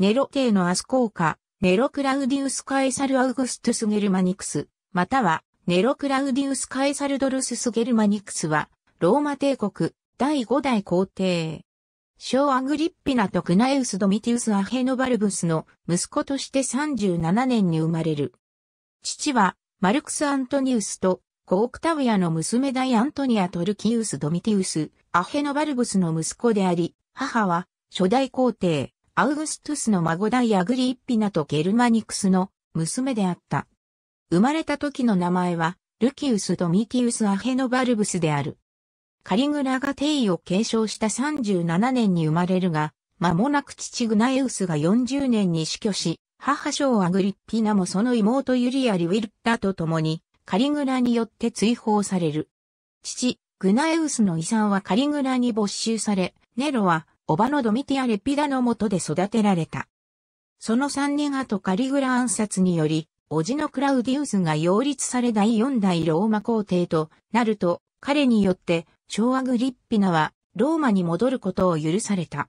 ネロ帝のアスコーカ、ネロクラウディウス・カエサル・アウグストゥス・ゲルマニクス、または、ネロクラウディウス・カエサル・ドルスス・ゲルマニクスは、ローマ帝国、第5代皇帝。小アグリッピナとクナエウス・ドミティウス・アヘノバルブスの息子として37年に生まれる。父は、マルクス・アントニウスと、コオクタウヤの娘大アントニア・トルキウス・ドミティウス、アヘノバルブスの息子であり、母は、初代皇帝。アウグストゥスの孫ダイアグリッピナとゲルマニクスの娘であった。生まれた時の名前は、ルキウス・ドミティウス・アヘノバルブスである。カリグラが帝位を継承した37年に生まれるが、間もなく父グナエウスが40年に死去し、母賞アグリッピナもその妹ユリア・リウィルッタと共に、カリグラによって追放される。父、グナエウスの遺産はカリグラに没収され、ネロはおばのドミティア・レピダの下で育てられた。その3年後カリグラ暗殺により、叔父のクラウディウスが擁立され第4代ローマ皇帝となると、彼によって、昭和グリッピナはローマに戻ることを許された。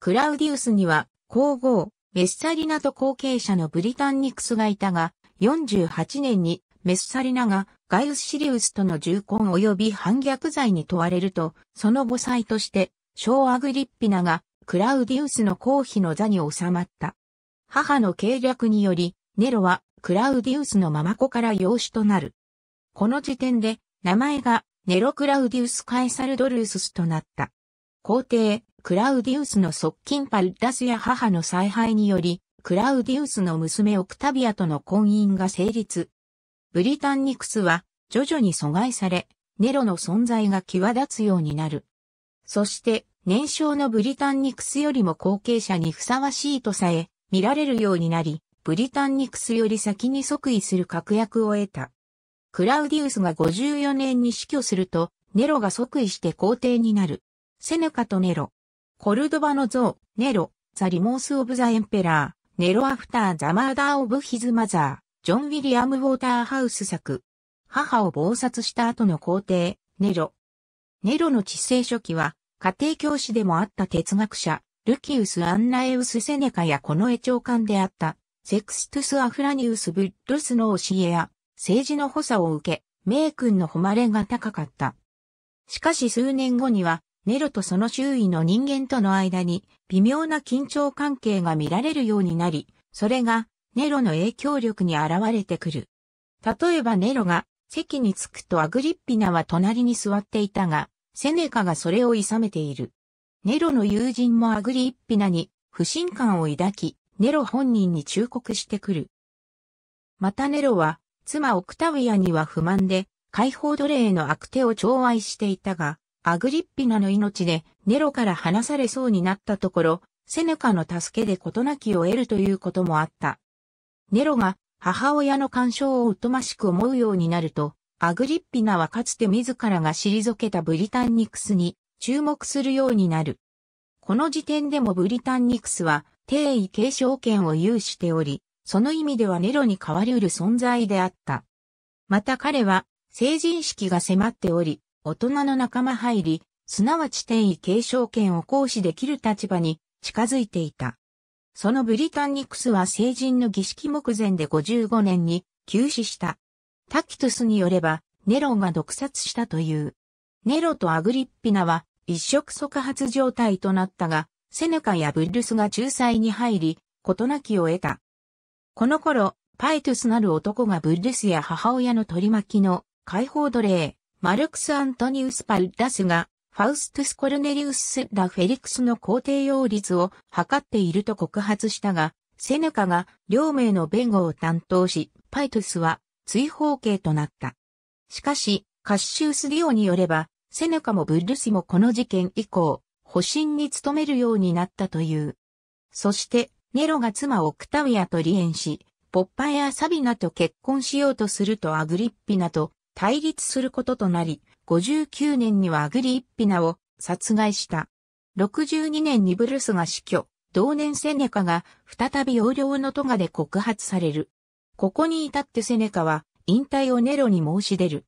クラウディウスには、皇后、メッサリナと後継者のブリタンニクスがいたが、48年にメッサリナがガイウス・シリウスとの重婚及び反逆罪に問われると、その後妻として小アグリッピナがクラウディウスの公妃の座に収まった。母の計略により、ネロはクラウディウスのママ子から養子となる。この時点で名前がネロ・クラウディウス・カエサル・ドルススとなった。皇帝、クラウディウスの側近パルダスや母の采配により、クラウディウスの娘オクタビアとの婚姻が成立。ブリタンニクスは徐々に阻害され、ネロの存在が際立つようになる。そして、年少のブリタンニクスよりも後継者にふさわしいとさえ見られるようになり、ブリタンニクスより先に即位する確約を得た。クラウディウスが54年に死去すると、ネロが即位して皇帝になる。セネカとネロ。コルドバの像、ネロ、ザ・リモース・オブ・ザ・エンペラー、ネロ・アフター・ザ・マーダー・オブ・ヒズ・マザー、ジョン・ウィリアム・ウォーターハウス作。母を謀殺した後の皇帝、ネロ。ネロの治世初期は、家庭教師でもあった哲学者、ルキウス・アンナエウス・セネカやこの絵長官であった、セクストゥス・アフラニウス・ブッルスの教えや、政治の補佐を受け、名君の誉れが高かった。しかし数年後には、ネロとその周囲の人間との間に微妙な緊張関係が見られるようになり、それがネロの影響力に現れてくる。例えばネロが席に着くとアグリッピナは隣に座っていたが、セネカがそれを諌めている。ネロの友人もアグリッピナに不信感を抱き、ネロ本人に忠告してくる。またネロは、妻オクタウィアには不満で、解放奴隷の悪手を寵愛していたが、アグリッピナの命でネロから離されそうになったところ、セネカの助けで事なきを得るということもあった。ネロが母親の干渉を疎ましく思うようになると、アグリッピナはかつて自らが退けたブリタンニクスに注目するようになる。この時点でもブリタンニクスは帝位継承権を有しており、その意味ではネロに変わり得る存在であった。また彼は成人式が迫っており、大人の仲間入り、すなわち帝位継承権を行使できる立場に近づいていた。そのブリタンニクスは成人の儀式目前で55年に休止した。タキトゥスによれば、ネロが毒殺したという。ネロとアグリッピナは一触即発状態となったが、セネカやブルスが仲裁に入り、事なきを得た。この頃、パイトゥスなる男がブルスや母親の取り巻きの解放奴隷、マルクス・アントニウス・パルダスが、ファウストゥス・コルネリウス・ラ・フェリクスの肯定擁立を図っていると告発したが、セネカが両名の弁護を担当し、パイトゥスは追放刑となった。しかし、カッシウス・ディオによれば、セネカもブッルスもこの事件以降、保身に努めるようになったという。そして、ネロが妻オクタウィアと離縁し、ポッパやサビナと結婚しようとするとアグリッピナと対立することとなり、59年にはアグリッピナを殺害した。62年にブルスが死去、同年セネカが再び横領のトガで告発される。ここに至ってセネカは引退をネロに申し出る。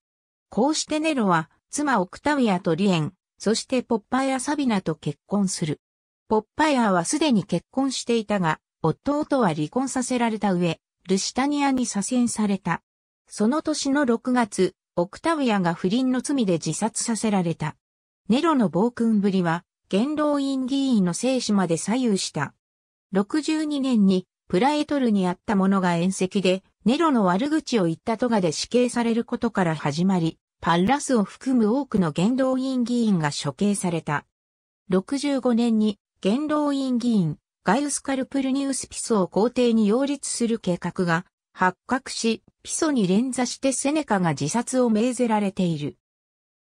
こうしてネロは妻オクタウィアとリエン、そしてポッパイア・サビナと結婚する。ポッパイアはすでに結婚していたが、夫とは離婚させられた上、ルシタニアに左遷された。その年の6月、オクタウィアが不倫の罪で自殺させられた。ネロの暴君ぶりは、元老院議員の生死まで左右した。62年にプラエトルにあったものが縁石で、ネロの悪口を言ったトガで死刑されることから始まり、パッラスを含む多くの元老院議員が処刑された。65年に元老院議員ガイウスカルプルニウス・ピソを皇帝に擁立する計画が発覚し、ピソに連座してセネカが自殺を命ぜられている。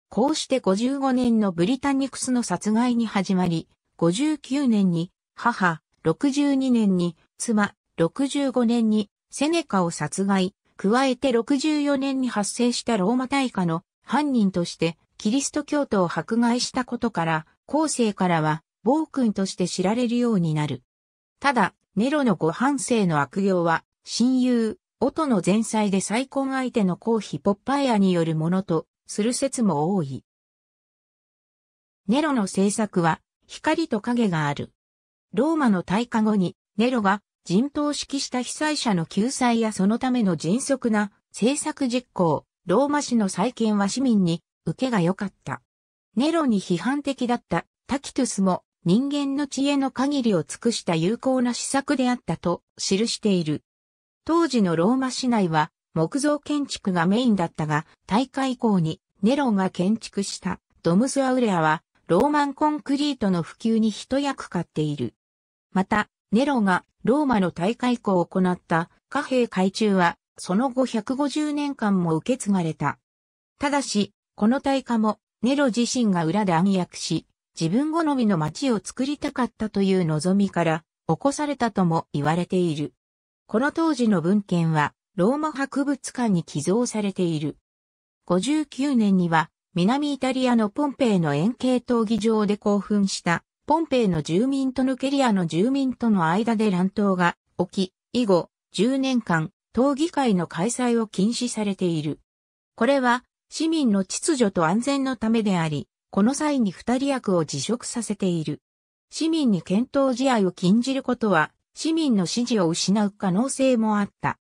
こうして55年のブリタニクスの殺害に始まり、59年に母、62年に妻、65年にセネカを殺害、加えて64年に発生したローマ大火の犯人としてキリスト教徒を迫害したことから、後世からは暴君として知られるようになる。ただ、ネロのご半生の悪行は、親友、音の前妻で再婚相手の皇妃ポッパエアによるものとする説も多い。ネロの政策は、光と影がある。ローマの大火後にネロが人頭指揮した被災者の救済やそのための迅速な政策実行、ローマ市の再建は市民に受けが良かった。ネロに批判的だったタキトゥスも人間の知恵の限りを尽くした有効な施策であったと記している。当時のローマ市内は木造建築がメインだったが、大会以降にネロが建築したドムスアウレアはローマンコンクリートの普及に一役買っている。また、ネロがローマの大会校を行った貨幣改鋳は、その後150年間も受け継がれた。ただし、この大化も、ネロ自身が裏で暗躍し、自分好みの街を作りたかったという望みから、起こされたとも言われている。この当時の文献は、ローマ博物館に寄贈されている。59年には、南イタリアのポンペイの円形闘技場で興奮したポンペイの住民とヌケリアの住民との間で乱闘が起き、以後、10年間、闘議会の開催を禁止されている。これは、市民の秩序と安全のためであり、この際に二人役を辞職させている。市民に検討試合を禁じることは、市民の支持を失う可能性もあった。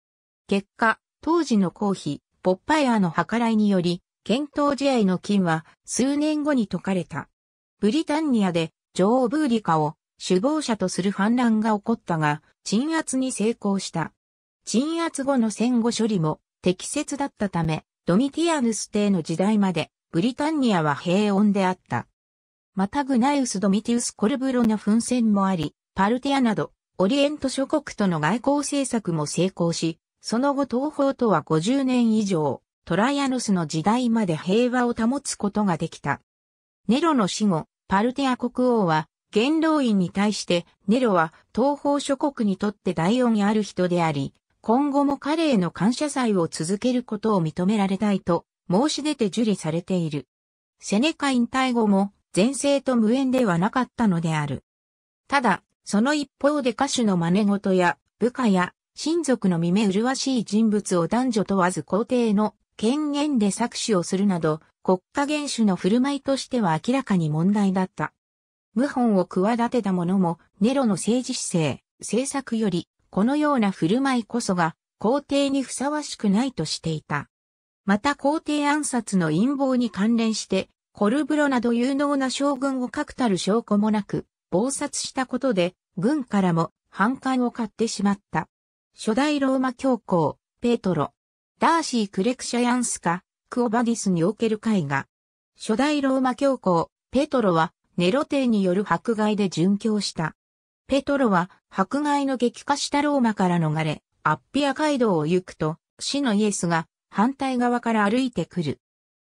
結果、当時の公費、ポッパイアの計らいにより、検討試合の金は数年後に解かれた。ブリタンニアで女王ブーリカを首謀者とする反乱が起こったが、鎮圧に成功した。鎮圧後の戦後処理も適切だったため、ドミティアヌス帝の時代まで、ブリタンニアは平穏であった。またグナイウス・ドミティウス・コルブロの奮戦もあり、パルティアなど、オリエント諸国との外交政策も成功し、その後東方とは50年以上、トライアノスの時代まで平和を保つことができた。ネロの死後、パルテア国王は、元老院に対してネロは東方諸国にとって大恩ある人であり、今後も彼への感謝祭を続けることを認められたいと申し出て受理されている。セネカ引退後も前世と無縁ではなかったのである。ただ、その一方で歌手の真似事や部下や親族の見目麗しい人物を男女問わず皇帝の権限で搾取をするなど、国家元首の振る舞いとしては明らかに問題だった。謀反を企てた者も、ネロの政治姿勢、政策より、このような振る舞いこそが、皇帝にふさわしくないとしていた。また皇帝暗殺の陰謀に関連して、コルブロなど有能な将軍を確たる証拠もなく、暴殺したことで、軍からも反感を買ってしまった。初代ローマ教皇、ペトロ、ダーシー・クレクシャヤンスカ、クオバディスにおける絵画。初代ローマ教皇、ペトロは、ネロ帝による迫害で殉教した。ペトロは、迫害の激化したローマから逃れ、アッピア街道を行くと、死のイエスが、反対側から歩いてくる。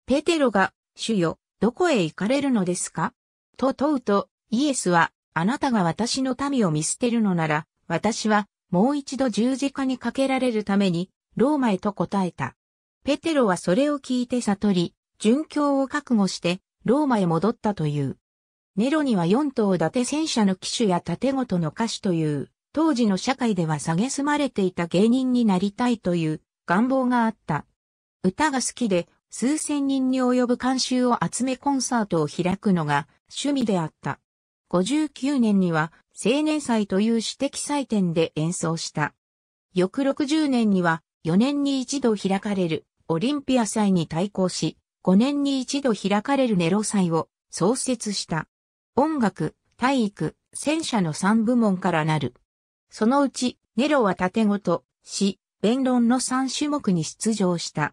ペテロが、主よ、どこへ行かれるのですかと問うと、イエスは、あなたが私の民を見捨てるのなら、私は、もう一度十字架にかけられるために、ローマへと答えた。ペテロはそれを聞いて悟り、殉教を覚悟して、ローマへ戻ったという。ネロには四頭立て戦車の騎手や盾ごとの歌手という、当時の社会では蔑まれていた芸人になりたいという願望があった。歌が好きで、数千人に及ぶ観衆を集めコンサートを開くのが趣味であった。59年には青年祭という私的祭典で演奏した。翌60年には4年に一度開かれるオリンピア祭に対抗し、5年に一度開かれるネロ祭を創設した。音楽、体育、戦車の3部門からなる。そのうち、ネロは縦ごと、詩、弁論の3種目に出場した。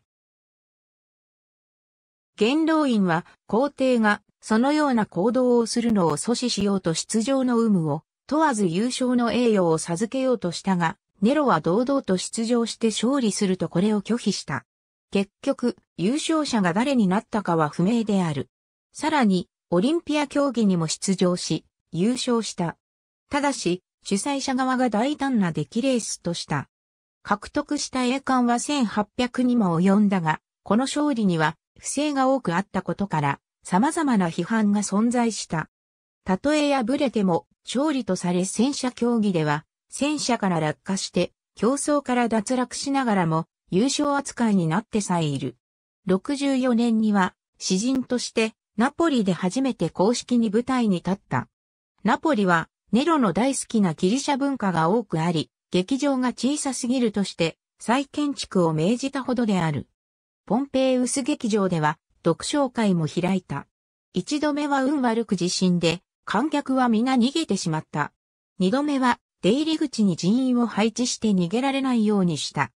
元老院は皇帝がそのような行動をするのを阻止しようと出場の有無を問わず優勝の栄誉を授けようとしたが、ネロは堂々と出場して勝利するとこれを拒否した。結局、優勝者が誰になったかは不明である。さらに、オリンピア競技にも出場し、優勝した。ただし、主催者側が大胆な出来レースとした。獲得した栄冠は1800にも及んだが、この勝利には不正が多くあったことから、様々な批判が存在した。たとえ敗れても、勝利とされ戦車競技では、戦車から落下して競争から脱落しながらも優勝扱いになってさえいる。64年には詩人としてナポリで初めて公式に舞台に立った。ナポリはネロの大好きなギリシャ文化が多くあり、劇場が小さすぎるとして再建築を命じたほどである。ポンペイウス劇場では読書会も開いた。一度目は運悪く地震で観客は皆逃げてしまった。二度目は出入り口に人員を配置して逃げられないようにした。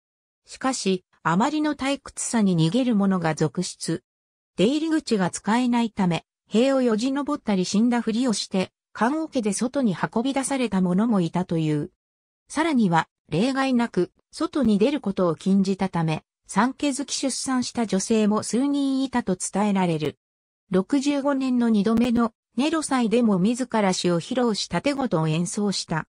しかし、あまりの退屈さに逃げる者が続出。出入り口が使えないため、塀をよじ登ったり死んだふりをして、看護家で外に運び出された者もいたという。さらには、例外なく、外に出ることを禁じたため、産気好き出産した女性も数人いたと伝えられる。65年の2度目のネロ祭でも自ら詩を披露した手事を演奏した。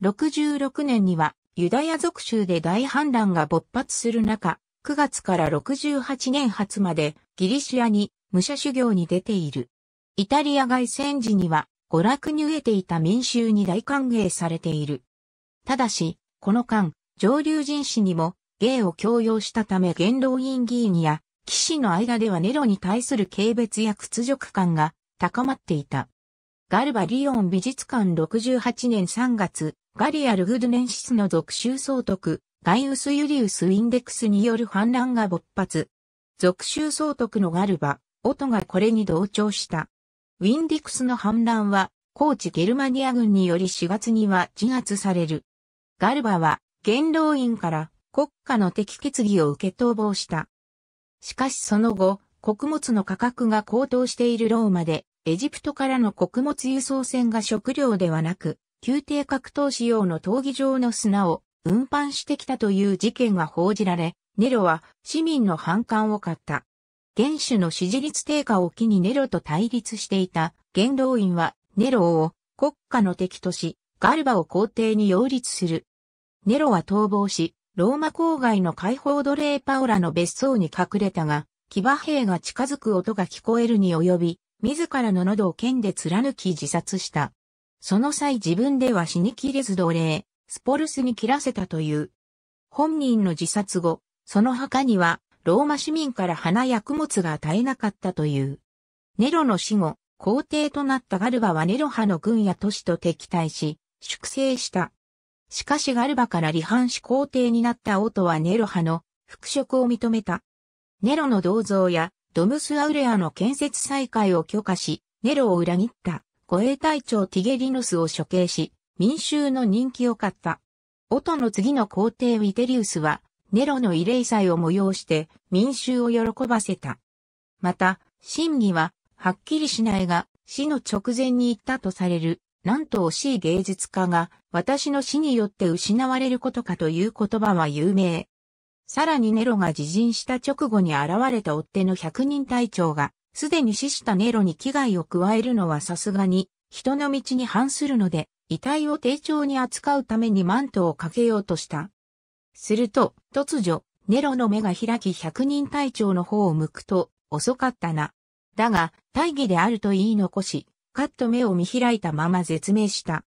66年にはユダヤ族州で大反乱が勃発する中、9月から68年初までギリシアに武者修行に出ている。イタリア外戦時には娯楽に飢えていた民衆に大歓迎されている。ただし、この間、上流人士にも芸を強要したため元老院議員や騎士の間ではネロに対する軽蔑や屈辱感が高まっていた。ガルバリオン美術館68年3月、ガリア・ルグドネンシスの属州総督、ガイウス・ユリウス・インデクスによる反乱が勃発。属州総督のガルバ、オトがこれに同調した。ウィンディクスの反乱は、高知ゲルマニア軍により4月には自圧される。ガルバは、元老院から国家の敵決議を受け逃亡した。しかしその後、穀物の価格が高騰しているローマで、エジプトからの穀物輸送船が食料ではなく、宮廷格闘仕様の闘技場の砂を運搬してきたという事件が報じられ、ネロは市民の反感を買った。元首の支持率低下を機にネロと対立していた元老院はネロを国家の敵とし、ガルバを皇帝に擁立する。ネロは逃亡し、ローマ郊外の解放奴隷パオラの別荘に隠れたが、騎馬兵が近づく音が聞こえるに及び、自らの喉を剣で貫き自殺した。その際自分では死にきれず奴隷、スポルスに切らせたという。本人の自殺後、その墓には、ローマ市民から花や供物が与えなかったという。ネロの死後、皇帝となったガルバはネロ派の軍や都市と敵対し、粛清した。しかしガルバから離反し皇帝になったオトはネロ派の復職を認めた。ネロの銅像やドムスアウレアの建設再開を許可し、ネロを裏切った。護衛隊長ティゲリノスを処刑し、民衆の人気を買った。音の次の皇帝ウィテリウスは、ネロの慰霊祭を催して民衆を喜ばせた。また、真偽は、はっきりしないが、死の直前に行ったとされる、なんと惜しい芸術家が、私の死によって失われることかという言葉は有名。さらにネロが自陣した直後に現れた追っ手の百人隊長が、すでに死したネロに危害を加えるのはさすがに、人の道に反するので、遺体を丁重に扱うためにマントをかけようとした。すると、突如、ネロの目が開き百人隊長の方を向くと、遅かったな。だが、大義であると言い残し、カッと目を見開いたまま絶命した。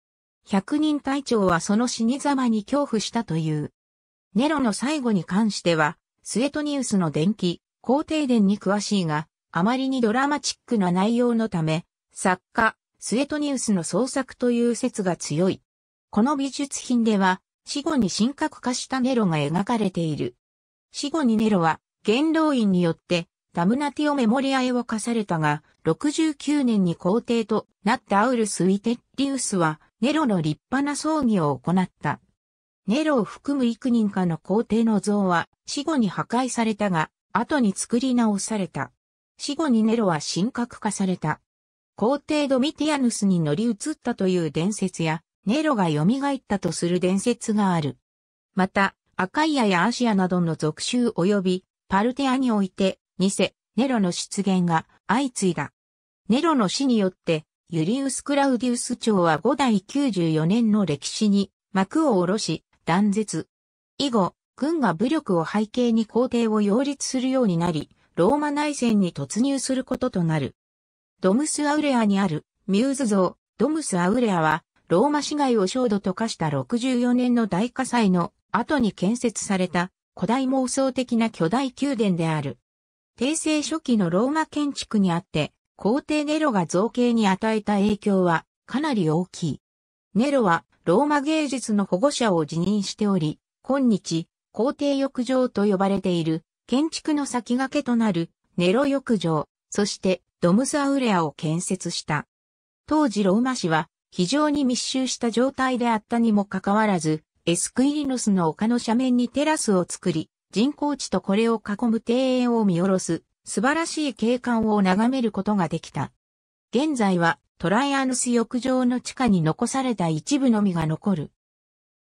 百人隊長はその死に様に恐怖したという。ネロの最後に関しては、スエトニウスの伝記、皇帝殿に詳しいが、あまりにドラマチックな内容のため、作家、スエトニウスの創作という説が強い。この美術品では、死後に神格化したネロが描かれている。死後にネロは、元老院によって、ダムナティオメモリアへを課されたが、69年に皇帝となったアウルス・ウィテッリウスは、ネロの立派な葬儀を行った。ネロを含む幾人かの皇帝の像は、死後に破壊されたが、後に作り直された。死後にネロは神格化された。皇帝ドミティアヌスに乗り移ったという伝説や、ネロが蘇ったとする伝説がある。また、アカイアやアシアなどの属州及びパルテアにおいて、ニセ、ネロの出現が相次いだ。ネロの死によって、ユリウス・クラウディウス朝は5代94年の歴史に幕を下ろし、断絶。以後、軍が武力を背景に皇帝を擁立するようになり、ローマ内戦に突入することとなる。ドムスアウレアにあるミューズ像、ドムスアウレアは、ローマ市街を焦土と化した64年の大火災の後に建設された古代妄想的な巨大宮殿である。帝政初期のローマ建築にあって、皇帝ネロが造形に与えた影響はかなり大きい。ネロはローマ芸術の保護者を辞任しており、今日、皇帝浴場と呼ばれている建築の先駆けとなるネロ浴場、そしてドムスアウレアを建設した。当時ローマ市は非常に密集した状態であったにもかかわらず、エスクイリノスの丘の斜面にテラスを作り、人工地とこれを囲む庭園を見下ろす素晴らしい景観を眺めることができた。現在はトライアヌス浴場の地下に残された一部のみが残る。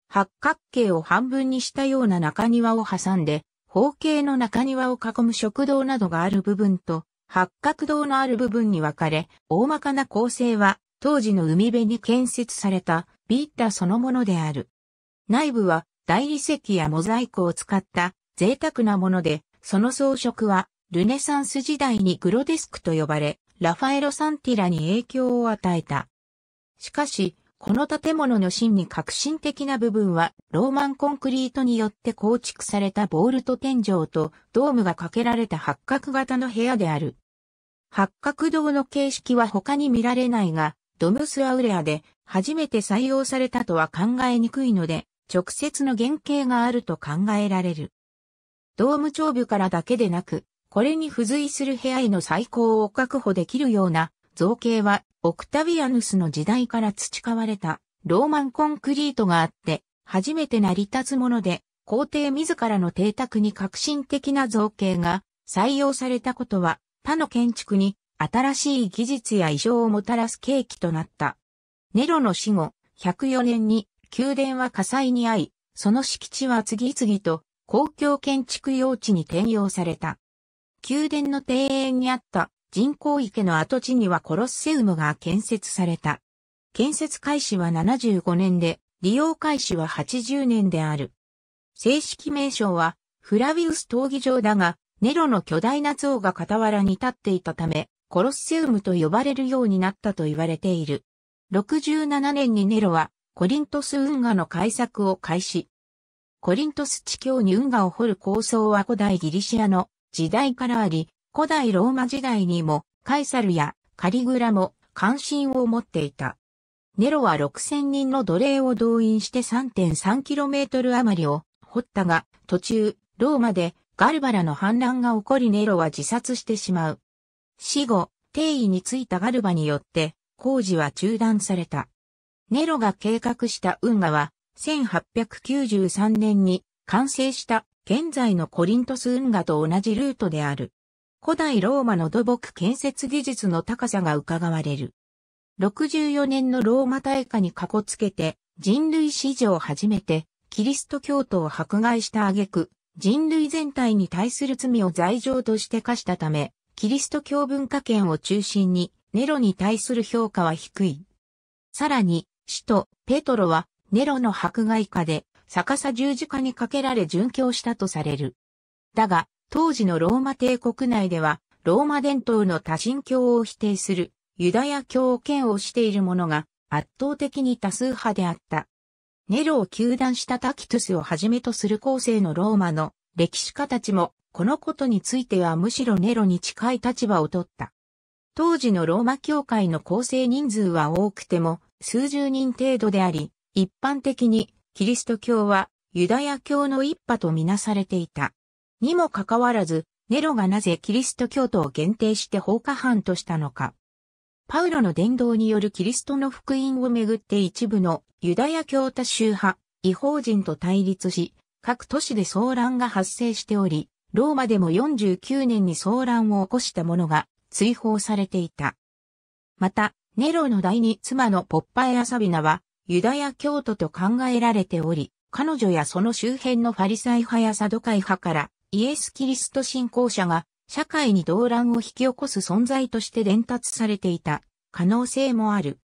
八角形を半分にしたような中庭を挟んで、方形の中庭を囲む食堂などがある部分と、八角堂のある部分に分かれ、大まかな構成は、当時の海辺に建設されたビータそのものである。内部は大理石やモザイクを使った贅沢なもので、その装飾はルネサンス時代にグロデスクと呼ばれ、ラファエロ・サンティラに影響を与えた。しかし、この建物の真に革新的な部分は、ローマンコンクリートによって構築されたボールと天井とドームがかけられた八角型の部屋である。八角堂の形式は他に見られないが、ドムスアウレアで初めて採用されたとは考えにくいので、直接の原型があると考えられる。ドーム長部からだけでなく、これに付随する部屋への最高を確保できるような造形はオクタヴィアヌスの時代から培われたローマンコンクリートがあって、初めて成り立つもので、皇帝自らの邸宅に革新的な造形が採用されたことは、他の建築に新しい技術や異常をもたらす契機となった。ネロの死後、104年に宮殿は火災に遭い、その敷地は次々と公共建築用地に転用された。宮殿の庭園にあった人工池の跡地にはコロッセウムが建設された。建設開始は75年で、利用開始は80年である。正式名称は、フラビウス闘技場だが、ネロの巨大な像が傍らに立っていたため、コロッセウムと呼ばれるようになったと言われている。67年にネロは、コリントス運河の開削を開始。コリントス地境に運河を掘る構想は古代ギリシアの時代からあり、古代ローマ時代にもカイサルやカリグラも関心を持っていた。ネロは6000人の奴隷を動員して 3.3km 余りを掘ったが、途中、ローマでガルバラの反乱が起こりネロは自殺してしまう。死後、定位についたガルバによって工事は中断された。ネロが計画した運河は、1893年に完成した現在のコリントス運河と同じルートである。古代ローマの土木建設技術の高さが伺われる。64年のローマ大火にかこつけて、人類史上初めて、キリスト教徒を迫害した挙句、人類全体に対する罪を罪状として課したため、キリスト教文化圏を中心に、ネロに対する評価は低い。さらに、首都ペトロは、ネロの迫害下で、逆さ十字架にかけられ殉教したとされる。だが、当時のローマ帝国内では、ローマ伝統の多神教を否定するユダヤ教を嫌悪している者が圧倒的に多数派であった。ネロを糾弾したタキトゥスをはじめとする後世のローマの歴史家たちも、このことについてはむしろネロに近い立場を取った。当時のローマ教会の構成人数は多くても数十人程度であり、一般的にキリスト教はユダヤ教の一派とみなされていた。にもかかわらず、ネロがなぜキリスト教徒を限定して放火犯としたのか。パウロの伝道によるキリストの福音をめぐって一部のユダヤ教多宗派、違法人と対立し、各都市で騒乱が発生しており、ローマでも49年に騒乱を起こした者が追放されていた。また、ネロの第二妻のポッパエアサビナは、ユダヤ教徒と考えられており、彼女やその周辺のファリサイ派やサドカイ派から、イエス・キリスト信仰者が社会に動乱を引き起こす存在として伝達されていた可能性もある。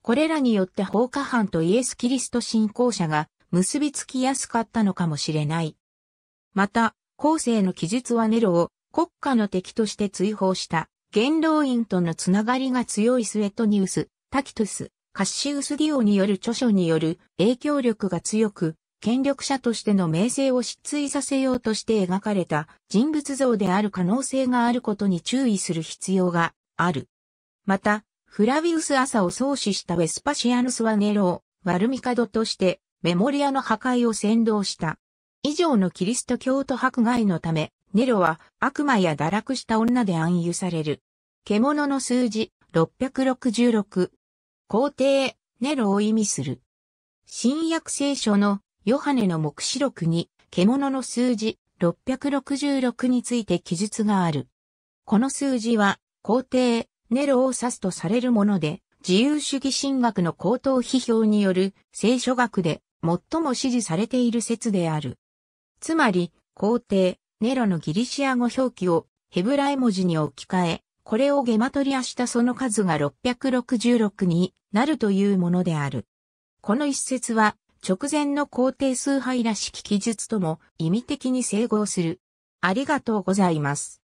これらによって放火犯とイエス・キリスト信仰者が結びつきやすかったのかもしれない。また、後世の記述はネロを国家の敵として追放した元老院とのつながりが強いスエトニウス、タキトゥス、カッシウス・ディオによる著書による影響力が強く、権力者としての名声を失墜させようとして描かれた人物像である可能性があることに注意する必要がある。また、フラビウス朝を創始したウェスパシアヌスはネロを悪ミカドとしてメモリアの破壊を先導した。以上のキリスト教徒迫害のため、ネロは悪魔や堕落した女で暗誘される。獣の数字666。皇帝、ネロを意味する。新約聖書のヨハネの目視録に、獣の数字666について記述がある。この数字は、皇帝、ネロを指すとされるもので、自由主義神学の高等批評による聖書学で最も支持されている説である。つまり、皇帝、ネロのギリシア語表記をヘブライ文字に置き換え、これをゲマトリアしたその数が666になるというものである。この一説は直前の皇帝崇拝らしき記述とも意味的に整合する。ありがとうございます。